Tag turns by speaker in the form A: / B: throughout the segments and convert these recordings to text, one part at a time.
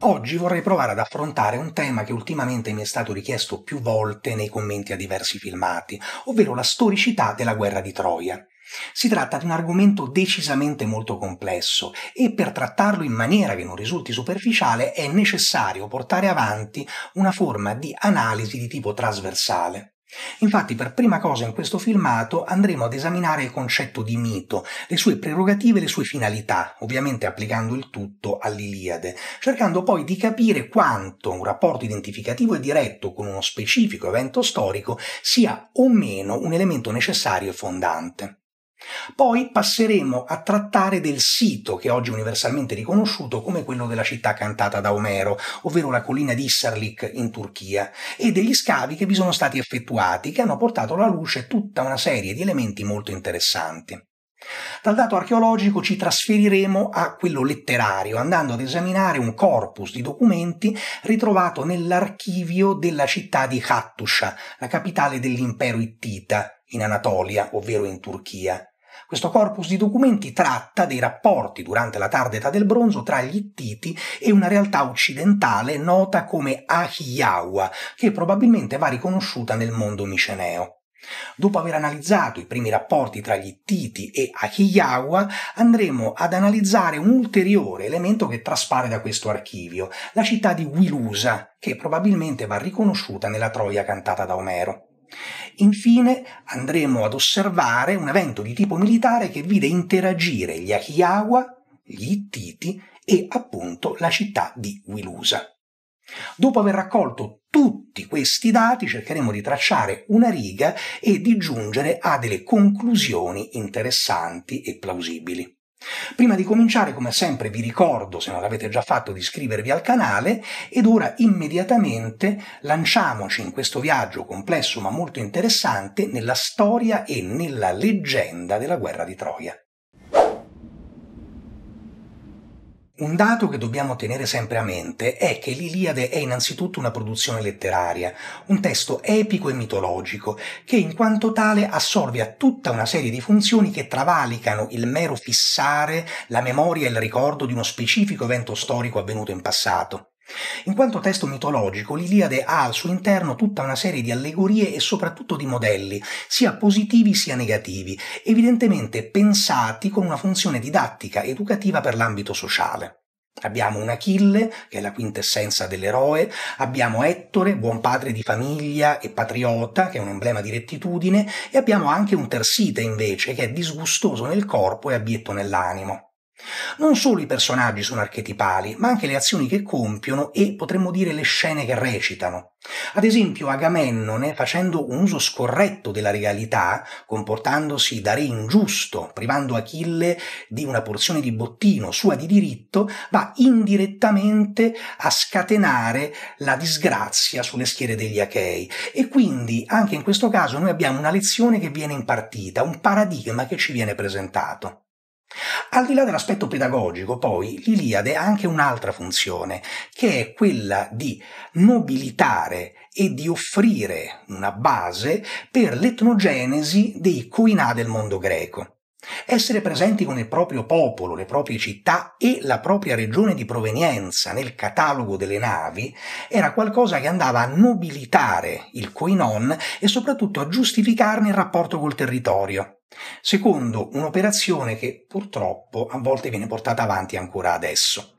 A: Oggi vorrei provare ad affrontare un tema che ultimamente mi è stato richiesto più volte nei commenti a diversi filmati, ovvero la storicità della guerra di Troia. Si tratta di un argomento decisamente molto complesso e per trattarlo in maniera che non risulti superficiale è necessario portare avanti una forma di analisi di tipo trasversale. Infatti per prima cosa in questo filmato andremo ad esaminare il concetto di mito, le sue prerogative e le sue finalità, ovviamente applicando il tutto all'Iliade, cercando poi di capire quanto un rapporto identificativo e diretto con uno specifico evento storico sia o meno un elemento necessario e fondante. Poi passeremo a trattare del sito che oggi è universalmente riconosciuto come quello della città cantata da Omero, ovvero la collina di Issarlik in Turchia, e degli scavi che vi sono stati effettuati che hanno portato alla luce tutta una serie di elementi molto interessanti. Dal dato archeologico ci trasferiremo a quello letterario, andando ad esaminare un corpus di documenti ritrovato nell'archivio della città di Hattusha, la capitale dell'impero ittita, in Anatolia, ovvero in Turchia. Questo corpus di documenti tratta dei rapporti durante la tarda età del bronzo tra gli Ittiti e una realtà occidentale nota come Ahiyawa, che probabilmente va riconosciuta nel mondo miceneo. Dopo aver analizzato i primi rapporti tra gli Ittiti e Ahiyawa, andremo ad analizzare un ulteriore elemento che traspare da questo archivio, la città di Wilusa, che probabilmente va riconosciuta nella Troia cantata da Omero. Infine andremo ad osservare un evento di tipo militare che vide interagire gli Akiyawa, gli Ittiti e appunto la città di Wilusa. Dopo aver raccolto tutti questi dati cercheremo di tracciare una riga e di giungere a delle conclusioni interessanti e plausibili. Prima di cominciare, come sempre, vi ricordo, se non l'avete già fatto, di iscrivervi al canale ed ora immediatamente lanciamoci in questo viaggio complesso ma molto interessante nella storia e nella leggenda della guerra di Troia. Un dato che dobbiamo tenere sempre a mente è che l'Iliade è innanzitutto una produzione letteraria, un testo epico e mitologico, che in quanto tale assorbe a tutta una serie di funzioni che travalicano il mero fissare la memoria e il ricordo di uno specifico evento storico avvenuto in passato. In quanto testo mitologico, l'Iliade ha al suo interno tutta una serie di allegorie e soprattutto di modelli, sia positivi sia negativi, evidentemente pensati con una funzione didattica, educativa per l'ambito sociale. Abbiamo un Achille, che è la quintessenza dell'eroe, abbiamo Ettore, buon padre di famiglia e patriota, che è un emblema di rettitudine, e abbiamo anche un Tersite, invece, che è disgustoso nel corpo e abietto nell'animo. Non solo i personaggi sono archetipali, ma anche le azioni che compiono e potremmo dire le scene che recitano. Ad esempio Agamennone, facendo un uso scorretto della regalità, comportandosi da re ingiusto, privando Achille di una porzione di bottino sua di diritto, va indirettamente a scatenare la disgrazia sulle schiere degli Achei. E quindi anche in questo caso noi abbiamo una lezione che viene impartita, un paradigma che ci viene presentato. Al di là dell'aspetto pedagogico, poi, l'Iliade ha anche un'altra funzione, che è quella di nobilitare e di offrire una base per l'etnogenesi dei coinà del mondo greco. Essere presenti con il proprio popolo, le proprie città e la propria regione di provenienza nel catalogo delle navi era qualcosa che andava a nobilitare il coinon e soprattutto a giustificarne il rapporto col territorio. Secondo, un'operazione che purtroppo a volte viene portata avanti ancora adesso.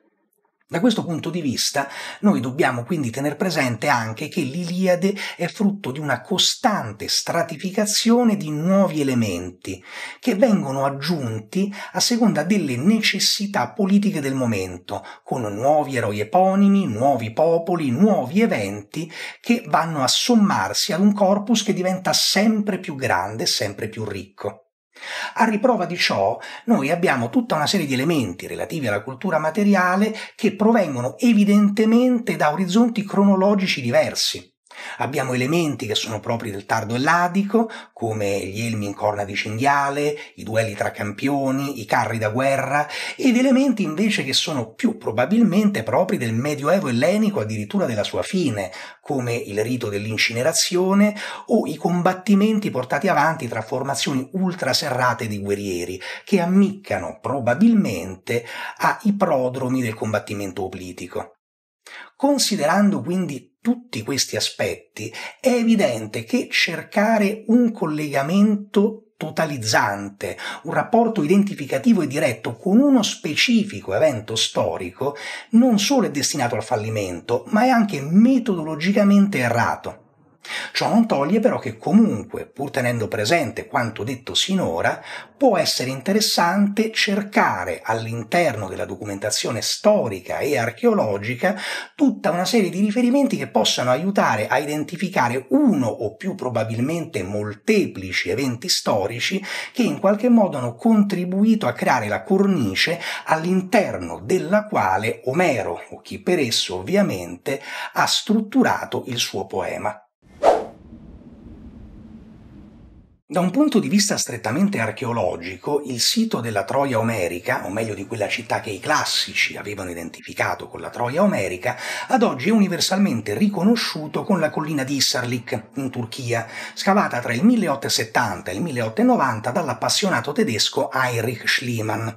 A: Da questo punto di vista noi dobbiamo quindi tener presente anche che l'Iliade è frutto di una costante stratificazione di nuovi elementi che vengono aggiunti a seconda delle necessità politiche del momento, con nuovi eroi eponimi, nuovi popoli, nuovi eventi che vanno a sommarsi ad un corpus che diventa sempre più grande, sempre più ricco. A riprova di ciò, noi abbiamo tutta una serie di elementi relativi alla cultura materiale che provengono evidentemente da orizzonti cronologici diversi. Abbiamo elementi che sono propri del tardo elladico, come gli elmi in corna di cinghiale, i duelli tra campioni, i carri da guerra, ed elementi invece che sono più probabilmente propri del medioevo ellenico, addirittura della sua fine, come il rito dell'incinerazione o i combattimenti portati avanti tra formazioni ultraserrate di guerrieri, che ammiccano probabilmente ai prodromi del combattimento oblitico. Considerando quindi tutti questi aspetti, è evidente che cercare un collegamento totalizzante, un rapporto identificativo e diretto con uno specifico evento storico, non solo è destinato al fallimento, ma è anche metodologicamente errato. Ciò non toglie però che comunque, pur tenendo presente quanto detto sinora, può essere interessante cercare all'interno della documentazione storica e archeologica tutta una serie di riferimenti che possano aiutare a identificare uno o più probabilmente molteplici eventi storici che in qualche modo hanno contribuito a creare la cornice all'interno della quale Omero, o chi per esso ovviamente, ha strutturato il suo poema. Da un punto di vista strettamente archeologico, il sito della Troia Omerica, o meglio di quella città che i classici avevano identificato con la Troia Omerica, ad oggi è universalmente riconosciuto con la collina di Issarlik, in Turchia, scavata tra il 1870 e il 1890 dall'appassionato tedesco Heinrich Schliemann.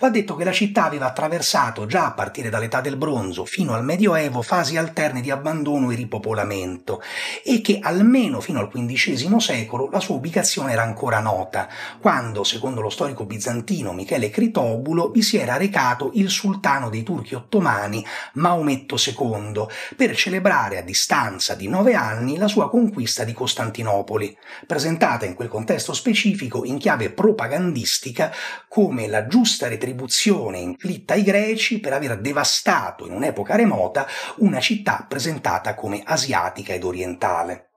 A: Va detto che la città aveva attraversato già a partire dall'età del bronzo fino al Medioevo fasi alterne di abbandono e ripopolamento e che almeno fino al XV secolo la sua ubicazione era ancora nota, quando, secondo lo storico bizantino Michele Critobulo, vi si era recato il sultano dei turchi ottomani Maometto II per celebrare a distanza di nove anni la sua conquista di Costantinopoli, presentata in quel contesto specifico in chiave propagandistica come la giusta giusta retribuzione inflitta ai greci per aver devastato in un'epoca remota una città presentata come asiatica ed orientale.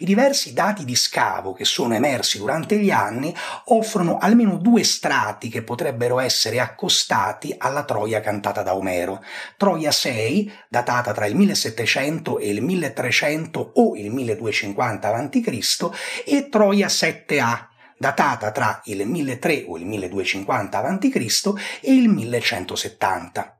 A: I diversi dati di scavo che sono emersi durante gli anni offrono almeno due strati che potrebbero essere accostati alla Troia cantata da Omero. Troia 6, datata tra il 1700 e il 1300 o il 1250 a.C., e Troia 7a, datata tra il 1003 o il 1250 a.C. e il 1170.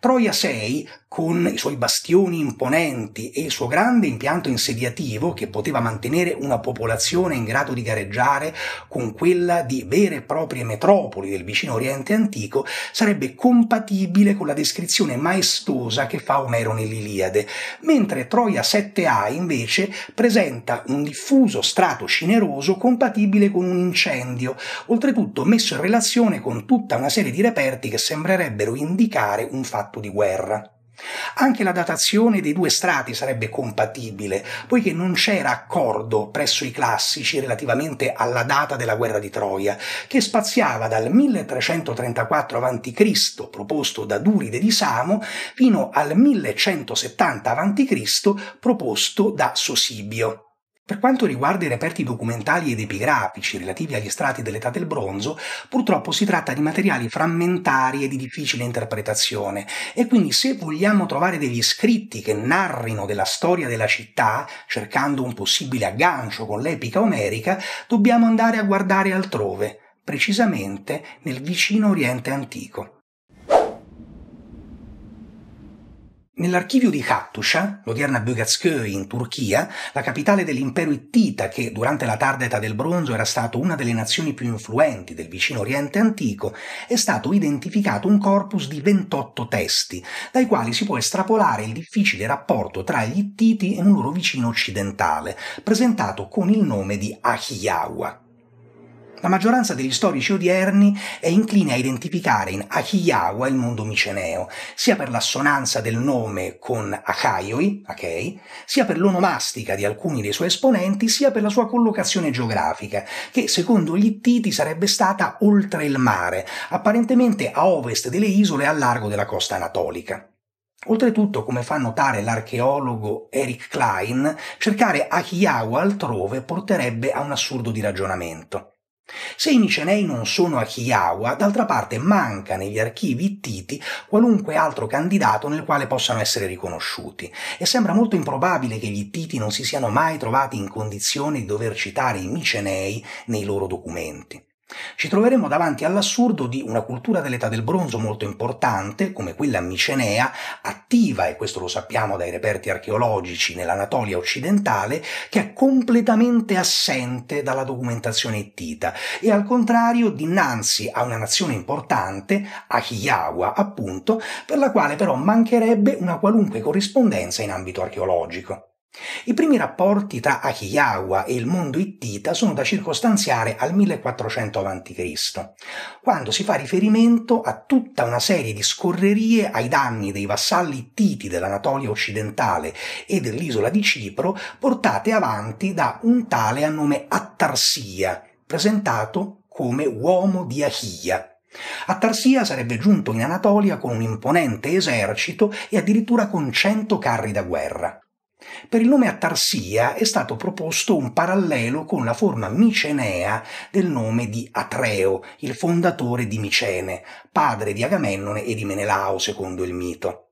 A: Troia 6, con i suoi bastioni imponenti e il suo grande impianto insediativo che poteva mantenere una popolazione in grado di gareggiare con quella di vere e proprie metropoli del vicino Oriente antico, sarebbe compatibile con la descrizione maestosa che fa Omero nell'Iliade, mentre Troia 7a invece presenta un diffuso strato cineroso compatibile con un incendio, oltretutto messo in relazione con tutta una serie di reperti che sembrerebbero indicare un fatto di guerra. Anche la datazione dei due strati sarebbe compatibile, poiché non c'era accordo presso i classici relativamente alla data della guerra di Troia, che spaziava dal 1334 a.C., proposto da Duride di Samo, fino al 1170 a.C., proposto da Sosibio. Per quanto riguarda i reperti documentali ed epigrafici relativi agli strati dell'età del bronzo, purtroppo si tratta di materiali frammentari e di difficile interpretazione e quindi se vogliamo trovare degli scritti che narrino della storia della città, cercando un possibile aggancio con l'epica omerica, dobbiamo andare a guardare altrove, precisamente nel vicino Oriente antico. Nell'archivio di Hattusha, l'odierna Bögazköy in Turchia, la capitale dell'impero ittita che durante la tarda età del bronzo era stato una delle nazioni più influenti del vicino Oriente antico, è stato identificato un corpus di 28 testi, dai quali si può estrapolare il difficile rapporto tra gli ittiti e un loro vicino occidentale, presentato con il nome di Ahiyawa. La maggioranza degli storici odierni è incline a identificare in Akiyawa il mondo miceneo, sia per l'assonanza del nome con Akaioi, Akei, sia per l'onomastica di alcuni dei suoi esponenti, sia per la sua collocazione geografica, che secondo gli ittiti sarebbe stata oltre il mare, apparentemente a ovest delle isole a largo della costa anatolica. Oltretutto, come fa notare l'archeologo Eric Klein, cercare Akiyawa altrove porterebbe a un assurdo di ragionamento. Se i Micenei non sono a Achiawa, d'altra parte manca negli archivi Titi qualunque altro candidato nel quale possano essere riconosciuti e sembra molto improbabile che gli Titi non si siano mai trovati in condizione di dover citare i Micenei nei loro documenti. Ci troveremo davanti all'assurdo di una cultura dell'età del bronzo molto importante, come quella micenea, attiva, e questo lo sappiamo dai reperti archeologici nell'Anatolia occidentale, che è completamente assente dalla documentazione ittita e al contrario dinanzi a una nazione importante, Achiyawa appunto, per la quale però mancherebbe una qualunque corrispondenza in ambito archeologico. I primi rapporti tra Akiyawa e il mondo ittita sono da circostanziare al 1400 a.C., quando si fa riferimento a tutta una serie di scorrerie ai danni dei vassalli ittiti dell'Anatolia occidentale e dell'isola di Cipro portate avanti da un tale a nome Attarsia, presentato come uomo di Achia. Attarsia sarebbe giunto in Anatolia con un imponente esercito e addirittura con cento carri da guerra. Per il nome Atarsia è stato proposto un parallelo con la forma micenea del nome di Atreo, il fondatore di Micene, padre di Agamennone e di Menelao, secondo il mito.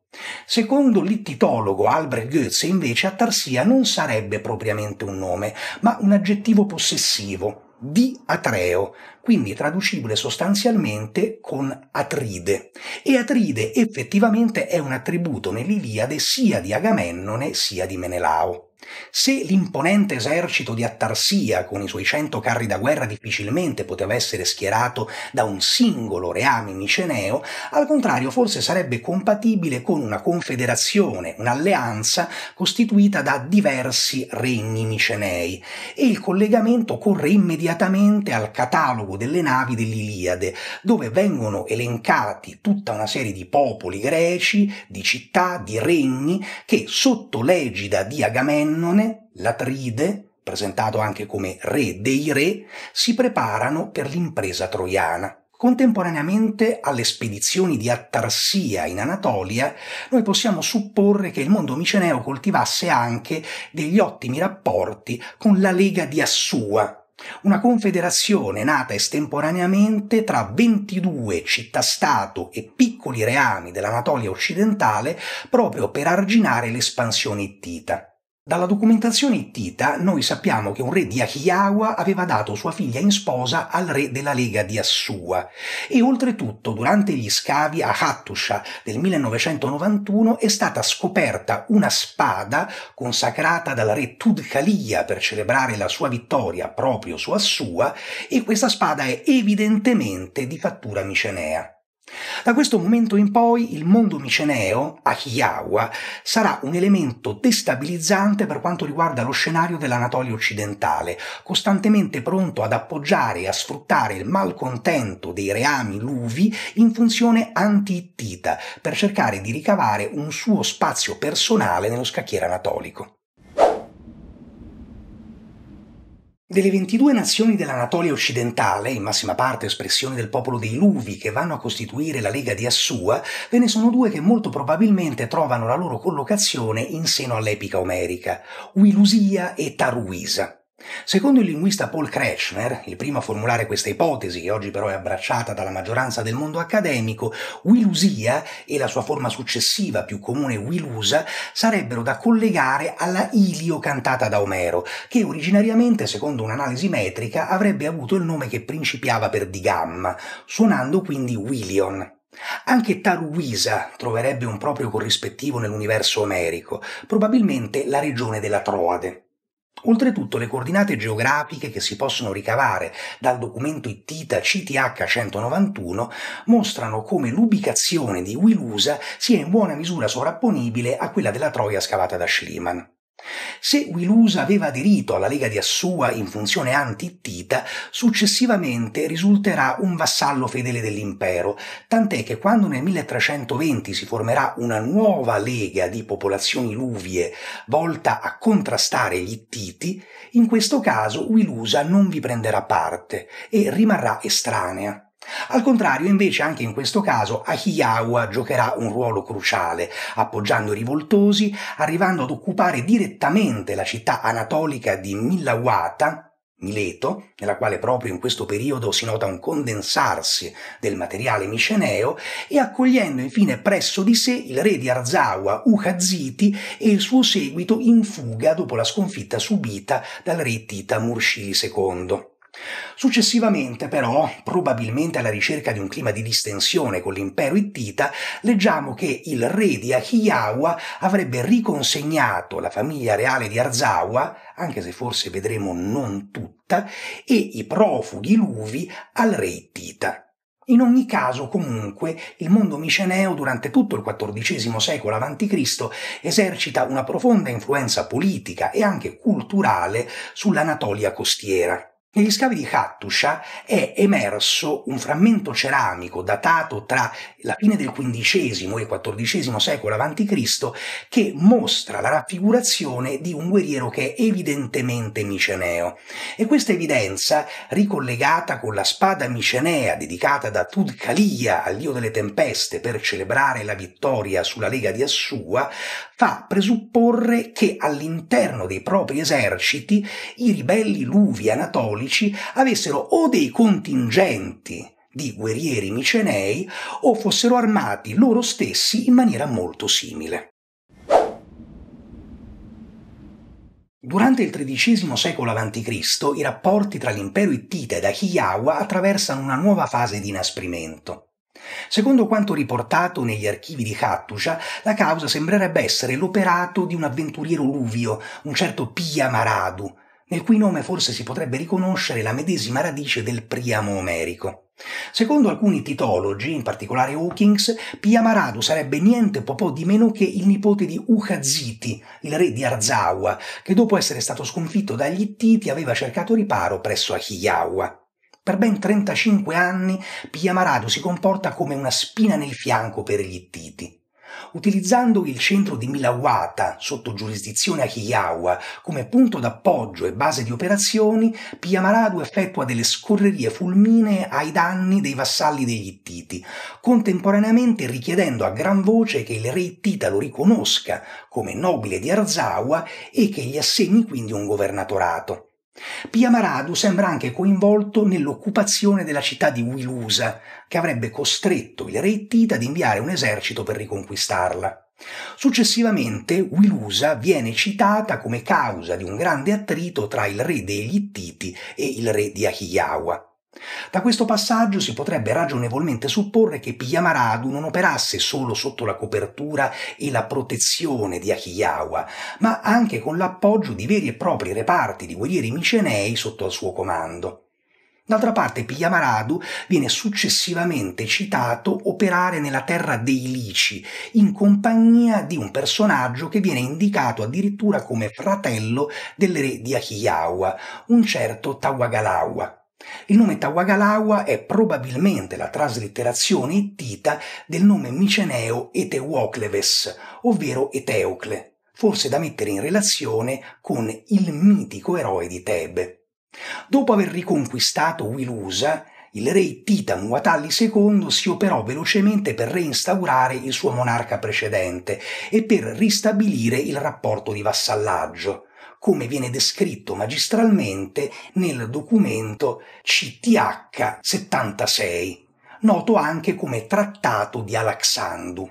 A: Secondo l'ittitologo Albrecht Goetze, invece, Atarsia non sarebbe propriamente un nome, ma un aggettivo possessivo, di Atreo, quindi traducibile sostanzialmente con Atride. E Atride effettivamente è un attributo nell'Iliade sia di Agamennone sia di Menelao. Se l'imponente esercito di Attarsia con i suoi cento carri da guerra difficilmente poteva essere schierato da un singolo reame miceneo, al contrario forse sarebbe compatibile con una confederazione, un'alleanza costituita da diversi regni micenei e il collegamento corre immediatamente al catalogo delle navi dell'Iliade, dove vengono elencati tutta una serie di popoli greci, di città, di regni che sotto l'egida di Agamennone Annone, l'Atride, presentato anche come re dei re, si preparano per l'impresa troiana. Contemporaneamente alle spedizioni di Attarsia in Anatolia, noi possiamo supporre che il mondo miceneo coltivasse anche degli ottimi rapporti con la Lega di Assua, una confederazione nata estemporaneamente tra 22 città-stato e piccoli reami dell'Anatolia occidentale proprio per arginare l'espansione ittita. Dalla documentazione ittita noi sappiamo che un re di Akiyawa aveva dato sua figlia in sposa al re della lega di Assua e oltretutto durante gli scavi a Hattusha del 1991 è stata scoperta una spada consacrata dal re Tudkalia per celebrare la sua vittoria proprio su Assua e questa spada è evidentemente di fattura micenea. Da questo momento in poi il mondo miceneo, Akiyawa, sarà un elemento destabilizzante per quanto riguarda lo scenario dell'Anatolia occidentale, costantemente pronto ad appoggiare e a sfruttare il malcontento dei reami luvi in funzione anti-ittita, per cercare di ricavare un suo spazio personale nello scacchiere anatolico. Delle 22 nazioni dell'Anatolia occidentale, in massima parte espressione del popolo dei Luvi che vanno a costituire la Lega di Assua, ve ne sono due che molto probabilmente trovano la loro collocazione in seno all'epica omerica, Wilusia e Taruisa. Secondo il linguista Paul Kretschmer, il primo a formulare questa ipotesi, che oggi però è abbracciata dalla maggioranza del mondo accademico, Wilusia e la sua forma successiva più comune Wilusa, sarebbero da collegare alla Ilio cantata da Omero, che originariamente, secondo un'analisi metrica, avrebbe avuto il nome che principiava per digamma, suonando quindi Wilion. Anche Taruisa troverebbe un proprio corrispettivo nell'universo omerico, probabilmente la regione della Troade. Oltretutto le coordinate geografiche che si possono ricavare dal documento ittita CTH 191 mostrano come l'ubicazione di Wilusa sia in buona misura sovrapponibile a quella della Troia scavata da Schliemann. Se Wilusa aveva aderito alla Lega di Assua in funzione anti-ittita, successivamente risulterà un vassallo fedele dell'impero, tant'è che quando nel 1320 si formerà una nuova Lega di popolazioni luvie volta a contrastare gli ittiti, in questo caso Wilusa non vi prenderà parte e rimarrà estranea. Al contrario, invece, anche in questo caso, Ahiyawa giocherà un ruolo cruciale, appoggiando i rivoltosi, arrivando ad occupare direttamente la città anatolica di Millawata, Mileto, nella quale proprio in questo periodo si nota un condensarsi del materiale miceneo, e accogliendo infine presso di sé il re di Arzawa, Ukaziti, e il suo seguito in fuga dopo la sconfitta subita dal re Tita Murshili II. Successivamente, però, probabilmente alla ricerca di un clima di distensione con l'impero ittita, leggiamo che il re di Akiyawa avrebbe riconsegnato la famiglia reale di Arzawa, anche se forse vedremo non tutta, e i profughi luvi al re ittita. In ogni caso, comunque, il mondo miceneo durante tutto il XIV secolo a.C. esercita una profonda influenza politica e anche culturale sull'Anatolia costiera. Negli scavi di Hattusha è emerso un frammento ceramico datato tra la fine del XV e XIV secolo a.C. che mostra la raffigurazione di un guerriero che è evidentemente miceneo. E questa evidenza, ricollegata con la spada micenea dedicata da Tudcalia al dio delle tempeste per celebrare la vittoria sulla Lega di Assua, fa presupporre che all'interno dei propri eserciti i ribelli luvi anatoli storici avessero o dei contingenti di guerrieri micenei o fossero armati loro stessi in maniera molto simile. Durante il XIII secolo a.C. i rapporti tra l'impero ittita ed Akiyawa attraversano una nuova fase di inasprimento. Secondo quanto riportato negli archivi di Hattusha, la causa sembrerebbe essere l'operato di un avventuriero luvio, un certo Piyamaradu, nel cui nome forse si potrebbe riconoscere la medesima radice del priamo omerico. Secondo alcuni titologi, in particolare Hawkins, Piamaradu sarebbe niente po', po di meno che il nipote di Ukaziti, il re di Arzawa, che dopo essere stato sconfitto dagli Ittiti aveva cercato riparo presso Ahiyawa. Per ben 35 anni Piamaradu si comporta come una spina nel fianco per gli Ittiti utilizzando il centro di Milawata, sotto giurisdizione Akiyawa, come punto d'appoggio e base di operazioni, Piamaradu effettua delle scorrerie fulminee ai danni dei vassalli degli Ittiti, contemporaneamente richiedendo a gran voce che il re Ittita lo riconosca come nobile di Arzawa e che gli assegni quindi un governatorato. Piamaradu sembra anche coinvolto nell'occupazione della città di Wilusa, che avrebbe costretto il re Ittita ad inviare un esercito per riconquistarla. Successivamente Wilusa viene citata come causa di un grande attrito tra il re degli Ittiti e il re di Ahiyawa. Da questo passaggio si potrebbe ragionevolmente supporre che Piyamaradu non operasse solo sotto la copertura e la protezione di Akiyawa, ma anche con l'appoggio di veri e propri reparti di guerrieri micenei sotto al suo comando. D'altra parte Piyamaradu viene successivamente citato operare nella terra dei Lici, in compagnia di un personaggio che viene indicato addirittura come fratello del re di Akiyawa, un certo Tawagalawa. Il nome Tawagalagua è probabilmente la traslitterazione ittita del nome miceneo Eteocleves, ovvero Eteocle, forse da mettere in relazione con il mitico eroe di Tebe. Dopo aver riconquistato Wilusa, il re Titan Watalli II si operò velocemente per reinstaurare il suo monarca precedente e per ristabilire il rapporto di vassallaggio come viene descritto magistralmente nel documento CTH 76, noto anche come Trattato di Alaxandu.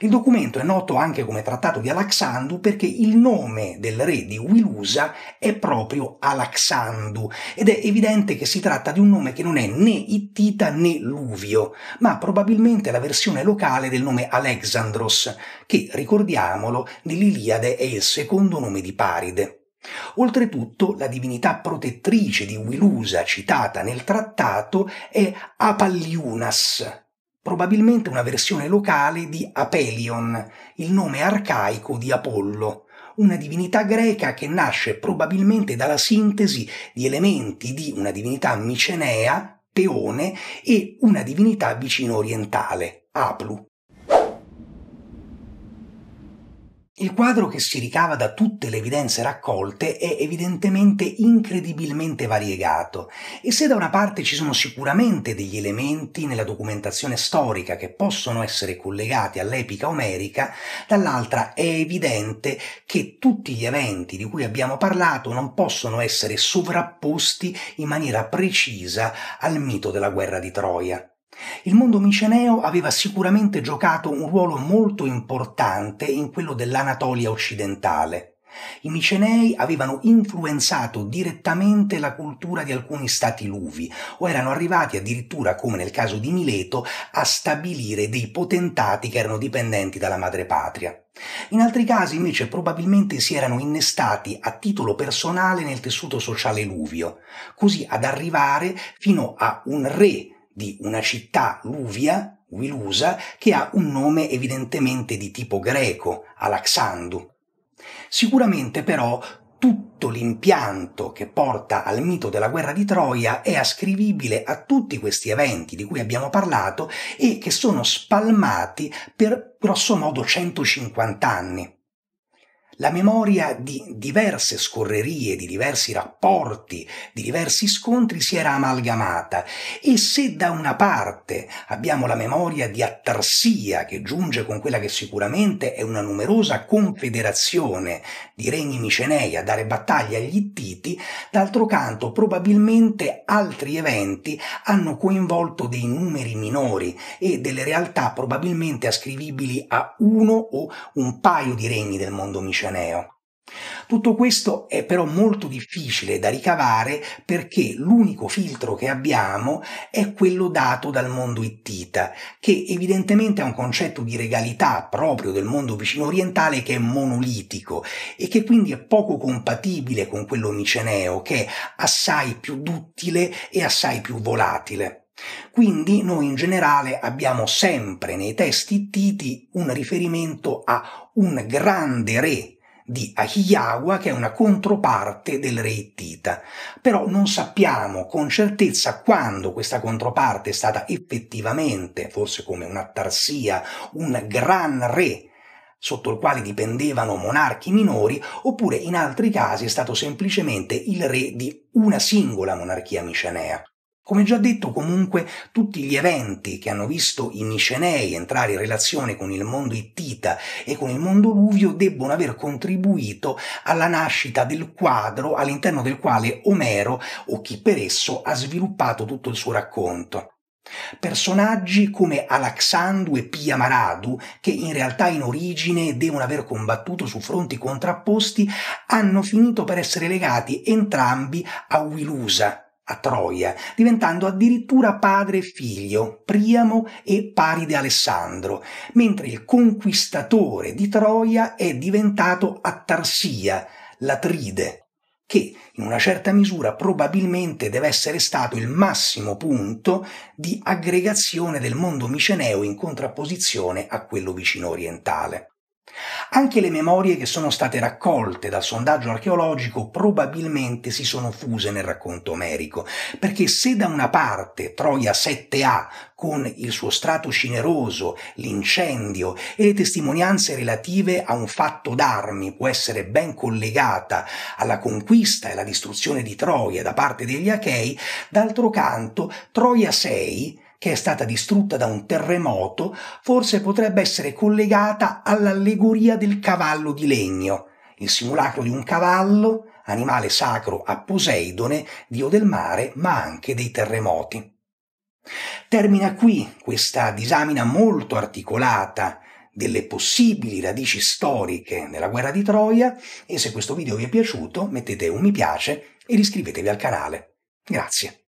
A: Il documento è noto anche come Trattato di Alaxandu perché il nome del re di Wilusa è proprio Alaxandu ed è evidente che si tratta di un nome che non è né ittita né luvio, ma probabilmente la versione locale del nome Alexandros, che ricordiamolo nell'Iliade è il secondo nome di Paride. Oltretutto, la divinità protettrice di Wilusa citata nel trattato è Apalliunas, probabilmente una versione locale di Apelion, il nome arcaico di Apollo, una divinità greca che nasce probabilmente dalla sintesi di elementi di una divinità micenea, Peone, e una divinità vicino orientale, Aplu. Il quadro che si ricava da tutte le evidenze raccolte è evidentemente incredibilmente variegato e se da una parte ci sono sicuramente degli elementi nella documentazione storica che possono essere collegati all'epica omerica, dall'altra è evidente che tutti gli eventi di cui abbiamo parlato non possono essere sovrapposti in maniera precisa al mito della guerra di Troia. Il mondo miceneo aveva sicuramente giocato un ruolo molto importante in quello dell'Anatolia occidentale. I micenei avevano influenzato direttamente la cultura di alcuni stati luvi o erano arrivati addirittura, come nel caso di Mileto, a stabilire dei potentati che erano dipendenti dalla madrepatria. In altri casi invece probabilmente si erano innestati a titolo personale nel tessuto sociale luvio, così ad arrivare fino a un re di una città luvia, Wilusa, che ha un nome evidentemente di tipo greco, Alaxandu. Sicuramente però tutto l'impianto che porta al mito della guerra di Troia è ascrivibile a tutti questi eventi di cui abbiamo parlato e che sono spalmati per grossomodo 150 anni la memoria di diverse scorrerie, di diversi rapporti, di diversi scontri si era amalgamata e se da una parte abbiamo la memoria di Attarsia che giunge con quella che sicuramente è una numerosa confederazione di regni micenei a dare battaglia agli Ittiti, d'altro canto probabilmente altri eventi hanno coinvolto dei numeri minori e delle realtà probabilmente ascrivibili a uno o un paio di regni del mondo miceneo Caneo. Tutto questo è però molto difficile da ricavare perché l'unico filtro che abbiamo è quello dato dal mondo ittita, che evidentemente ha un concetto di regalità proprio del mondo vicino orientale che è monolitico e che quindi è poco compatibile con quello miceneo che è assai più duttile e assai più volatile. Quindi noi in generale abbiamo sempre nei testi ittiti un riferimento a un grande re di Ahiyawa che è una controparte del re Ittita. Però non sappiamo con certezza quando questa controparte è stata effettivamente, forse come un'attarsia, un gran re sotto il quale dipendevano monarchi minori, oppure in altri casi è stato semplicemente il re di una singola monarchia micenea. Come già detto, comunque, tutti gli eventi che hanno visto i Micenei entrare in relazione con il mondo ittita e con il mondo luvio debbono aver contribuito alla nascita del quadro all'interno del quale Omero, o chi per esso, ha sviluppato tutto il suo racconto. Personaggi come Alaxandu e Piamaradu, che in realtà in origine devono aver combattuto su fronti contrapposti, hanno finito per essere legati entrambi a Wilusa, a Troia, diventando addirittura padre e figlio, Priamo e Paride Alessandro, mentre il conquistatore di Troia è diventato Attarsia, l'Atride, che in una certa misura probabilmente deve essere stato il massimo punto di aggregazione del mondo miceneo in contrapposizione a quello vicino orientale. Anche le memorie che sono state raccolte dal sondaggio archeologico probabilmente si sono fuse nel racconto omerico, perché se da una parte Troia 7A, con il suo strato cineroso, l'incendio e le testimonianze relative a un fatto d'armi può essere ben collegata alla conquista e alla distruzione di Troia da parte degli Achei, d'altro canto Troia 6 che è stata distrutta da un terremoto, forse potrebbe essere collegata all'allegoria del cavallo di legno, il simulacro di un cavallo, animale sacro a Poseidone, dio del mare, ma anche dei terremoti. Termina qui questa disamina molto articolata delle possibili radici storiche della guerra di Troia e se questo video vi è piaciuto mettete un mi piace e iscrivetevi al canale. Grazie.